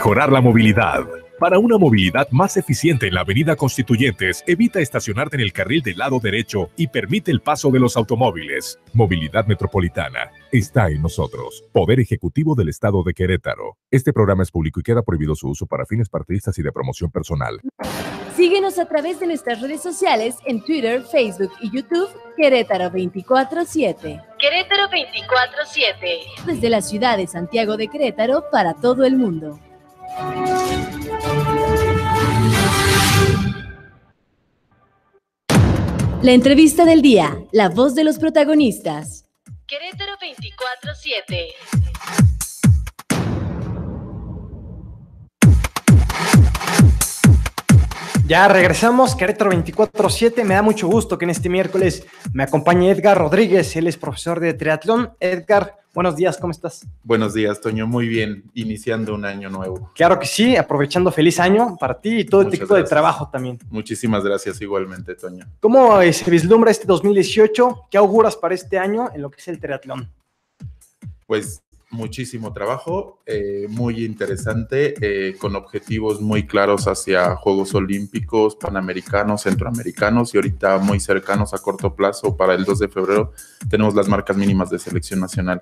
mejorar la movilidad. Para una movilidad más eficiente en la Avenida Constituyentes, evita estacionarte en el carril del lado derecho y permite el paso de los automóviles. Movilidad Metropolitana está en nosotros. Poder Ejecutivo del Estado de Querétaro. Este programa es público y queda prohibido su uso para fines partidistas y de promoción personal. Síguenos a través de nuestras redes sociales en Twitter, Facebook y YouTube. Querétaro 24-7. Querétaro 24-7. Desde la ciudad de Santiago de Querétaro para todo el mundo. La entrevista del día, la voz de los protagonistas. Querétaro 24-7. Ya regresamos, Querétaro 24-7. Me da mucho gusto que en este miércoles me acompañe Edgar Rodríguez. Él es profesor de triatlón. Edgar, Buenos días, ¿cómo estás? Buenos días, Toño, muy bien, iniciando un año nuevo. Claro que sí, aprovechando feliz año para ti y todo el equipo de trabajo también. Muchísimas gracias igualmente, Toño. ¿Cómo eh, se vislumbra este 2018? ¿Qué auguras para este año en lo que es el triatlón? Pues muchísimo trabajo, eh, muy interesante, eh, con objetivos muy claros hacia Juegos Olímpicos, Panamericanos, Centroamericanos y ahorita muy cercanos a corto plazo para el 2 de febrero tenemos las marcas mínimas de selección nacional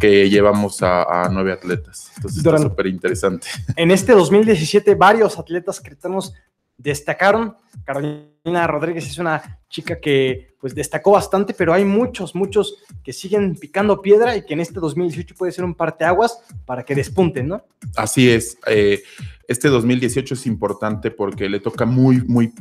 que llevamos a, nueve atletas. Entonces es súper interesante. En este 2017 varios atletas cretanos destacaron. Carolina Rodríguez es una chica que pues destacó bastante, pero hay muchos, muchos que siguen picando piedra y que en este 2018 puede ser un parteaguas para que despunten, ¿no? Así es. Eh, este 2018 es importante porque le toca muy, muy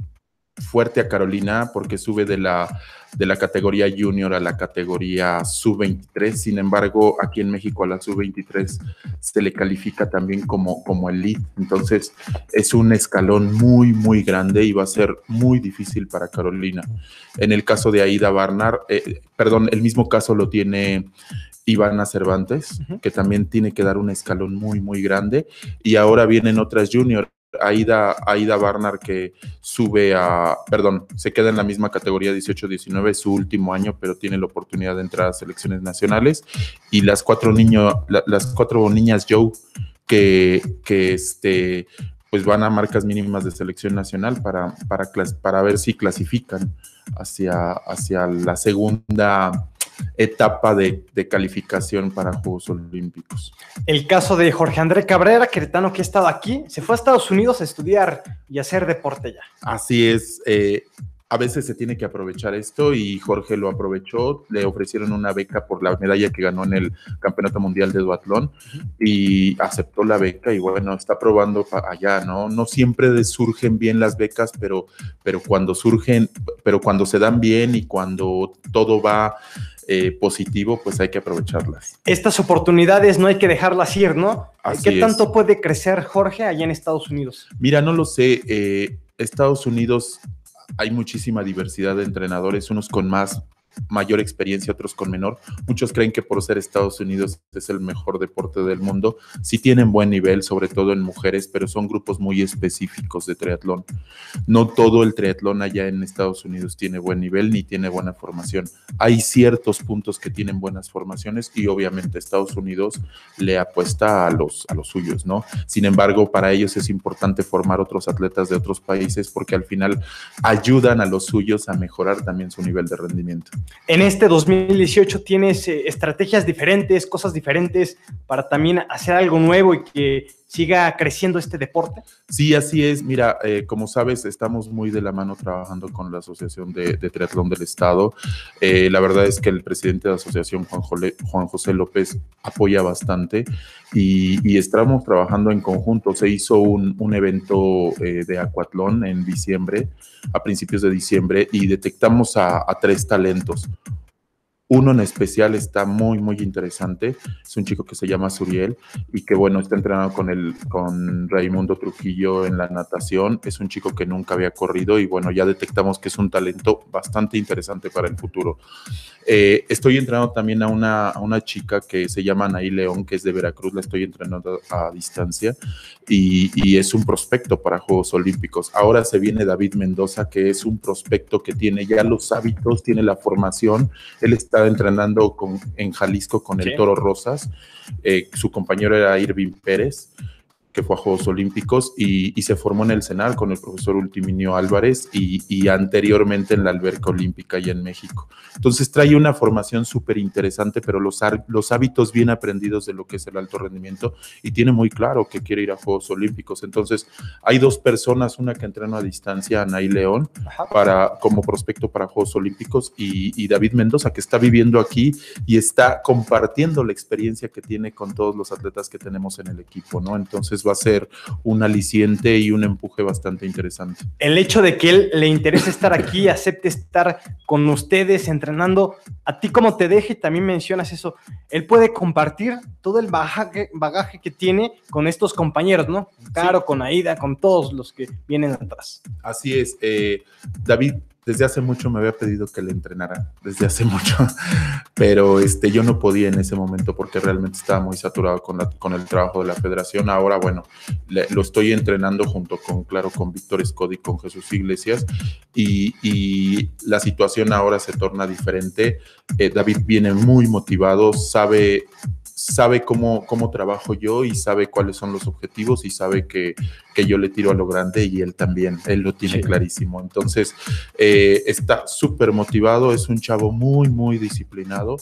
fuerte a Carolina porque sube de la, de la categoría junior a la categoría sub-23. Sin embargo, aquí en México a la sub-23 se le califica también como, como elite. Entonces es un escalón muy, muy grande y va a ser muy difícil para Carolina. En el caso de Aida Barnard, eh, perdón, el mismo caso lo tiene Ivana Cervantes, que también tiene que dar un escalón muy, muy grande. Y ahora vienen otras juniors Aida, Aida Barnard que sube a, perdón, se queda en la misma categoría 18-19, su último año, pero tiene la oportunidad de entrar a selecciones nacionales. Y las cuatro, niños las cuatro niñas Joe que, este, pues van a marcas mínimas de selección nacional para, para, para ver si clasifican hacia, hacia la segunda etapa de, calificación para Juegos Olímpicos. El caso de Jorge André Cabrera, queretano que ha estado aquí, se fue a Estados Unidos a estudiar y hacer deporte ya. Así es. Eh, a veces se tiene que aprovechar esto y Jorge lo aprovechó, le ofrecieron una beca por la medalla que ganó en el Campeonato Mundial de Duatlón y aceptó la beca y bueno, está probando allá, ¿no? No siempre surgen bien las becas, pero, pero cuando surgen, pero cuando se dan bien y cuando todo va eh, positivo, pues hay que aprovecharlas. Estas oportunidades no hay que dejarlas ir, ¿no? ¿Qué tanto puede crecer Jorge allá en Estados Unidos? Mira, no lo sé. Eh, Estados Unidos hay muchísima diversidad de entrenadores, unos con más mayor experiencia, otros con menor. Muchos creen que por ser Estados Unidos es el mejor deporte del mundo. Sí tienen buen nivel, sobre todo en mujeres, pero son grupos muy específicos de triatlón. No todo el triatlón allá en Estados Unidos tiene buen nivel ni tiene buena formación. Hay ciertos puntos que tienen buenas formaciones y obviamente Estados Unidos le apuesta a los, a los suyos, ¿no? Sin embargo, para ellos es importante formar otros atletas de otros países porque al final ayudan a los suyos a mejorar también su nivel de rendimiento en este 2018 tienes eh, estrategias diferentes, cosas diferentes para también hacer algo nuevo y que siga creciendo este deporte? Sí, así es. Mira, eh, como sabes, estamos muy de la mano trabajando con la Asociación de, de Triatlón del Estado. Eh, la verdad es que el presidente de la asociación, Juan, José López, apoya bastante y, estamos trabajando en conjunto. Se hizo un, evento eh, de acuatlón en diciembre, a principios de diciembre, y detectamos a tres talentos. Uno en especial está muy, muy interesante. Es un chico que se llama Suriel y que, bueno, está entrenado con, el, con Raimundo Trujillo en la natación. Es un chico que nunca había corrido y, bueno, ya detectamos que es un talento bastante interesante para el futuro. Eh, estoy entrenando también a una, una chica que se llama Anaí León, que es de Veracruz. La estoy entrenando a distancia y, y es un prospecto para Juegos Olímpicos. Ahora se viene David Mendoza, que es un prospecto que tiene ya los hábitos, tiene la formación. Él está entrenando con, en Jalisco con el Toro Rosas. Eh, su compañero era Irving Pérez que fue a Juegos Olímpicos y, se formó en el Senal con el profesor Ultiminio Álvarez y, anteriormente en la Alberca Olímpica y en México. Entonces trae una formación súper interesante, pero los, los hábitos bien aprendidos de lo que es el alto rendimiento y tiene muy claro que quiere ir a Juegos Olímpicos. Entonces hay dos personas, una que entrena a distancia, Ana y León, para, como prospecto para Juegos Olímpicos y, y David Mendoza, que está viviendo aquí y está compartiendo la experiencia que tiene con todos los atletas que tenemos en el equipo, ¿no? Entonces va a ser un aliciente y un empuje bastante interesante. El hecho de que él le interese estar aquí, acepte estar con ustedes entrenando, a ti como te deje, también mencionas eso, él puede compartir todo el bagaje, que tiene con estos compañeros, ¿no? Claro, con Aida, con todos los que vienen atrás. Así es, eh, David desde hace mucho me había pedido que le entrenara, desde hace mucho, pero este, yo no podía en ese momento porque realmente estaba muy saturado con, la, con el trabajo de la federación. Ahora, bueno, lo estoy entrenando junto con, claro, con Víctor Escodi, con Jesús Iglesias, y, la situación ahora se torna diferente. Eh, David viene muy motivado, sabe sabe cómo, cómo trabajo yo y sabe cuáles son los objetivos y sabe que, que yo le tiro a lo grande y él también, él lo tiene clarísimo. Entonces, eh, está súper motivado, es un chavo muy, muy disciplinado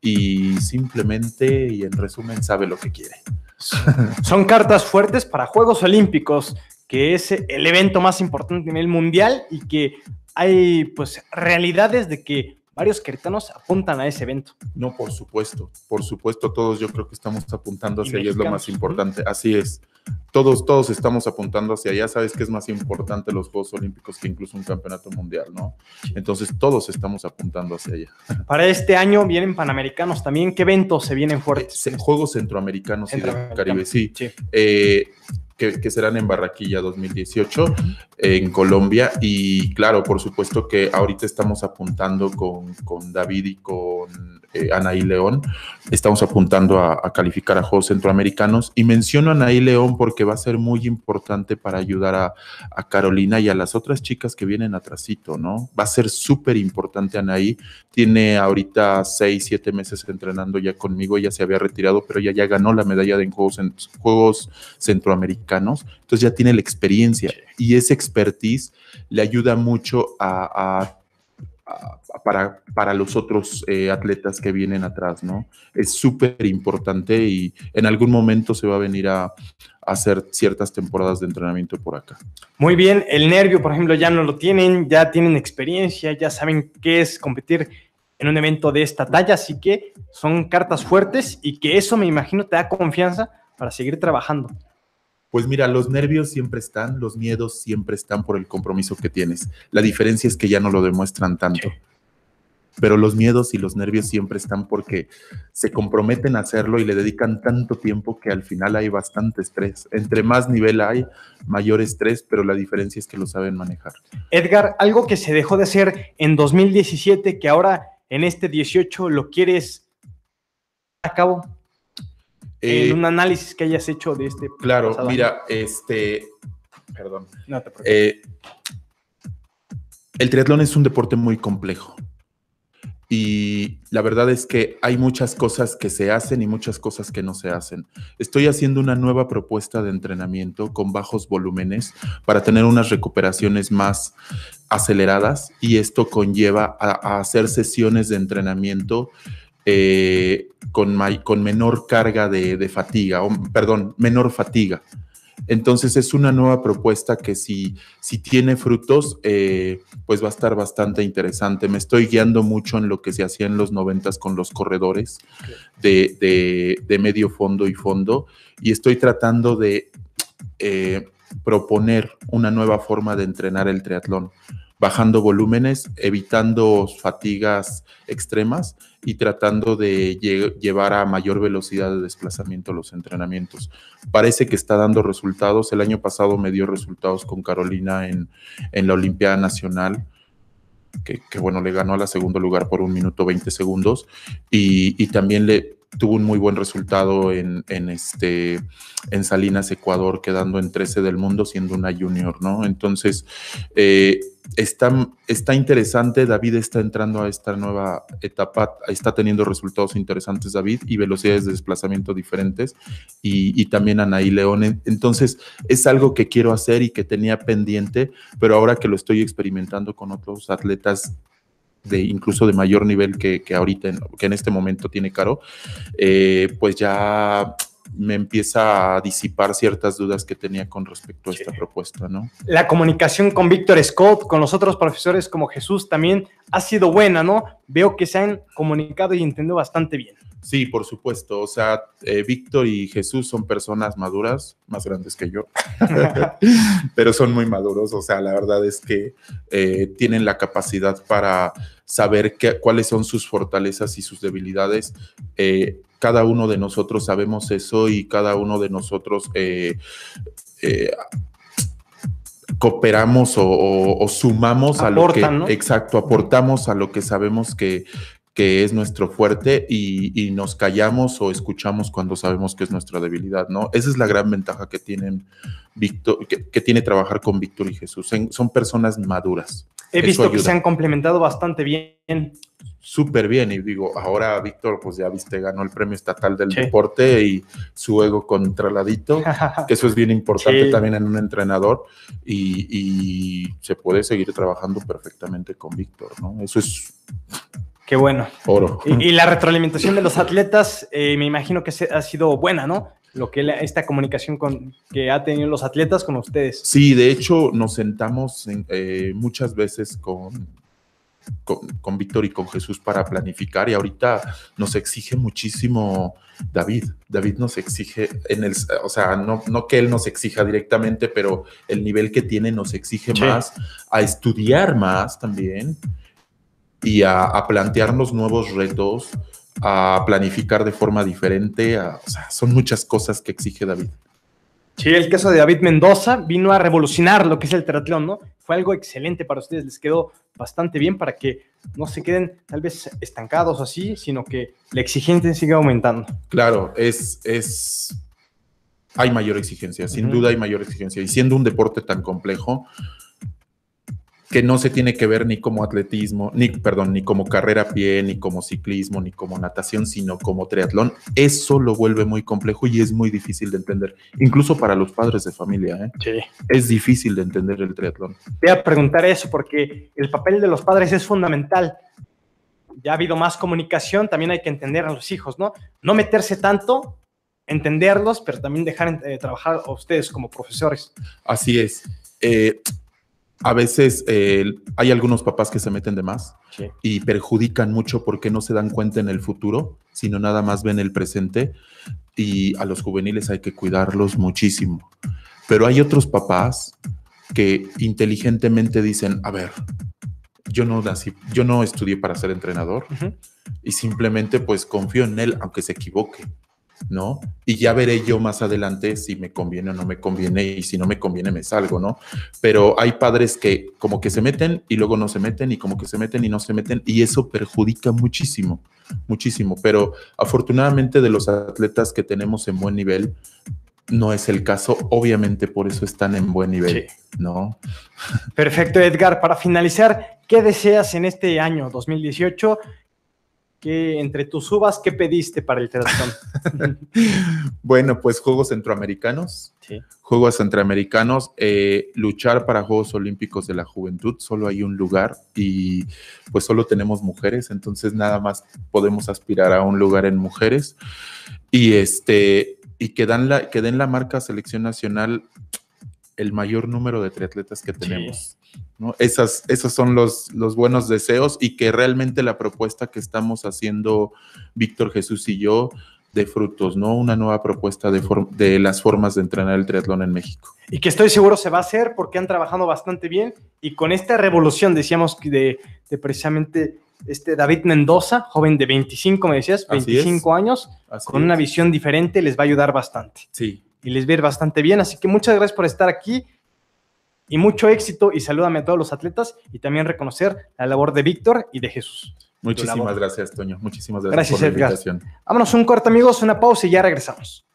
y simplemente y en resumen sabe lo que quiere. Son cartas fuertes para Juegos Olímpicos, que es el evento más importante en el mundial y que hay pues realidades de que varios queretanos apuntan a ese evento. No, por supuesto, por supuesto, todos yo creo que estamos apuntando hacia allá, es lo más importante, así es. Todos, todos estamos apuntando hacia allá, sabes que es más importante los Juegos Olímpicos que incluso un campeonato mundial, ¿no? Entonces todos estamos apuntando hacia allá. Para este año vienen Panamericanos también, ¿qué eventos se vienen fuertes? Eh, Juegos Centroamericanos, y del Caribe, sí. Eh, que, serán en Barraquilla 2018 en Colombia. Y claro, por supuesto que ahorita estamos apuntando con, con David y con eh, Anaí León, estamos apuntando a, calificar a Juegos Centroamericanos. Y menciono a Anaí León porque va a ser muy importante para ayudar a, Carolina y a las otras chicas que vienen atrasito, ¿no? Va a ser súper importante Anaí tiene ahorita seis, siete meses entrenando ya conmigo, ella se había retirado, pero ella ya ganó la medalla de en Juegos, Juegos Centroamericanos, entonces ya tiene la experiencia y ese expertise le ayuda mucho a para, para los otros eh, atletas que vienen atrás, ¿no? Es súper importante y en algún momento se va a venir a, hacer ciertas temporadas de entrenamiento por acá. Muy bien, el nervio, por ejemplo, ya no lo tienen, ya tienen experiencia, ya saben qué es competir en un evento de esta talla, así que son cartas fuertes y que eso me imagino te da confianza para seguir trabajando. Pues mira, los nervios siempre están, los miedos siempre están por el compromiso que tienes. La diferencia es que ya no lo demuestran tanto. Pero los miedos y los nervios siempre están porque se comprometen a hacerlo y le dedican tanto tiempo que al final hay bastante estrés. Entre más nivel hay, mayor estrés, pero la diferencia es que lo saben manejar. Edgar, algo que se dejó de hacer en 2017, que ahora en este 18 lo quieres a cabo en eh, un análisis que hayas hecho de este. Claro, mira, este. Perdón. No te preocupes. Eh, el triatlón es un deporte muy complejo. Y la verdad es que hay muchas cosas que se hacen y muchas cosas que no se hacen. Estoy haciendo una nueva propuesta de entrenamiento con bajos volúmenes para tener unas recuperaciones más aceleradas y esto conlleva a hacer sesiones de entrenamiento eh, con, con, menor carga de, fatiga, o, perdón, menor fatiga. Entonces es una nueva propuesta que si, si tiene frutos, eh, pues va a estar bastante interesante. Me estoy guiando mucho en lo que se hacía en los noventas con los corredores de, medio fondo y fondo y estoy tratando de eh, proponer una nueva forma de entrenar el triatlón bajando volúmenes, evitando fatigas extremas y tratando de llevar a mayor velocidad de desplazamiento los entrenamientos. Parece que está dando resultados. El año pasado me dio resultados con Carolina en, la Olimpiada Nacional. Que, bueno, le ganó a la segundo lugar por un minuto 20 segundos y, también le tuvo un muy buen resultado en, en este, Salinas, Ecuador, quedando en 13 del mundo siendo una junior, ¿no? Entonces, eh, está, está interesante, David está entrando a esta nueva etapa, está teniendo resultados interesantes David y velocidades de desplazamiento diferentes y, también también y León. Entonces es algo que quiero hacer y que tenía pendiente, pero ahora que lo estoy experimentando con otros atletas de incluso de mayor nivel que, que ahorita, que en este momento tiene Caro, eh, pues ya me empieza a disipar ciertas dudas que tenía con respecto a esta propuesta, ¿no? La comunicación con Víctor Scott, con los otros profesores como Jesús también ha sido buena, ¿no? Veo que se han comunicado y entendido bastante bien. Sí, por supuesto. O sea, eh, Víctor y Jesús son personas maduras, más grandes que yo, pero son muy maduros. O sea, la verdad es que eh, tienen la capacidad para saber qué, cuáles son sus fortalezas y sus debilidades. Eh, cada uno de nosotros sabemos eso y cada uno de nosotros eh, eh, cooperamos o, sumamos a lo que exacto aportamos a lo que sabemos que, que es nuestro fuerte y, nos callamos o escuchamos cuando sabemos que es nuestra debilidad, ¿no? Esa es la gran ventaja que tienen Víctor, que, tiene trabajar con Víctor y Jesús. son personas maduras. He visto que se han complementado bastante bien. Súper bien, y digo, ahora Víctor, pues ya viste, ganó el premio estatal del deporte y su ego contraladito, que eso es bien importante también en un entrenador, y, y se puede seguir trabajando perfectamente con Víctor, ¿no? Eso es Qué bueno. Oro. Y, la retroalimentación de los atletas, eh, me imagino que ha sido buena, ¿no? Lo que esta comunicación con, que ha tenido los atletas con ustedes. Sí, de hecho, nos sentamos eh, muchas veces con, con, Víctor y con Jesús para planificar y ahorita nos exige muchísimo David. David nos exige en el, o sea, no, que él nos exija directamente, pero el nivel que tiene nos exige más, a estudiar más también, y a, plantearnos nuevos retos, a planificar de forma diferente. o sea, son muchas cosas que exige David. Sí, el caso de David Mendoza vino a revolucionar lo que es el triatlón, ¿no? Fue algo excelente para ustedes, les quedó bastante bien para que no se queden tal vez estancados así, sino que la exigencia siga aumentando. Claro, es, es, hay mayor exigencia, sin duda hay mayor exigencia. Y siendo un deporte tan complejo, que no se tiene que ver ni como atletismo, ni, perdón, ni como carrera a pie, ni como ciclismo, ni como natación, sino como triatlón, eso lo vuelve muy complejo y es muy difícil de entender, incluso para los padres de familia. ¿eh? Sí. Es difícil de entender el triatlón. Voy a preguntar eso porque el papel de los padres es fundamental. Ya ha habido más comunicación, también hay que entender a los hijos, ¿no? No meterse tanto, entenderlos, pero también dejar de eh, trabajar a ustedes como profesores. Así es. Eh, a veces eh, hay algunos papás que se meten de más y perjudican mucho porque no se dan cuenta en el futuro, sino nada más ven el presente y a los juveniles hay que cuidarlos muchísimo. Pero hay otros papás que inteligentemente dicen, a ver, yo no, yo no estudié para ser entrenador y simplemente pues confío en él aunque se equivoque. ¿no? Y ya veré yo más adelante si me conviene o no me conviene y si no me conviene me salgo, ¿no? Pero hay padres que como que se meten y luego no se meten y como que se meten y no se meten y eso perjudica muchísimo, muchísimo. Pero afortunadamente de los atletas que tenemos en buen nivel, no es el caso, obviamente por eso están en buen nivel, ¿no? Perfecto, Edgar. Para finalizar, ¿qué deseas en este año 2018? que entre tus uvas, ¿qué pediste para el triatlón? bueno, pues Juegos Centroamericanos. Juegos Centroamericanos, eh, luchar para Juegos Olímpicos de la Juventud, solo hay un lugar y pues solo tenemos mujeres, entonces nada más podemos aspirar a un lugar en mujeres. Y este, y que, dan la, que den la marca Selección Nacional el mayor número de triatletas que tenemos. Esas, esos son los, los buenos deseos y que realmente la propuesta que estamos haciendo Víctor Jesús y yo de frutos, ¿no? Una nueva propuesta de, de, las formas de entrenar el triatlón en México. Y que estoy seguro se va a hacer porque han trabajado bastante bien y con esta revolución, decíamos, de, de precisamente este David Mendoza, joven de 25, me decías, 25 años, con una visión diferente, les va a ayudar bastante. Sí. Y les va bastante bien, así que muchas gracias por estar aquí y mucho éxito y salúdame a todos los atletas y también reconocer la labor de Víctor y de Jesús. Muchísimas gracias, Toño. Muchísimas gracias, por la invitación. Vámonos un corte, amigos, una pausa y ya regresamos.